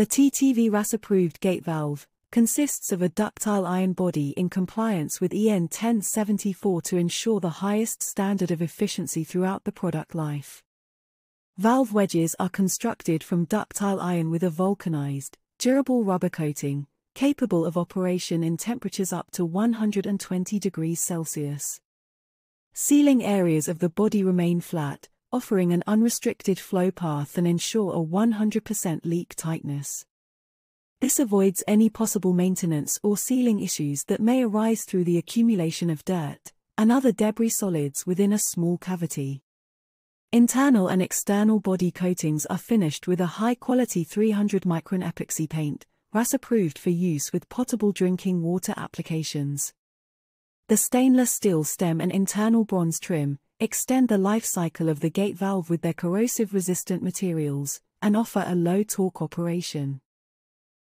The TTV RAS approved gate valve consists of a ductile iron body in compliance with EN 1074 to ensure the highest standard of efficiency throughout the product life. Valve wedges are constructed from ductile iron with a vulcanized, durable rubber coating, capable of operation in temperatures up to 120 degrees Celsius. Sealing areas of the body remain flat, offering an unrestricted flow path and ensure a 100% leak tightness. This avoids any possible maintenance or sealing issues that may arise through the accumulation of dirt and other debris solids within a small cavity. Internal and external body coatings are finished with a high-quality 300 micron epoxy paint, RAS approved for use with potable drinking water applications. The stainless steel stem and internal bronze trim, extend the life cycle of the gate valve with their corrosive resistant materials, and offer a low torque operation.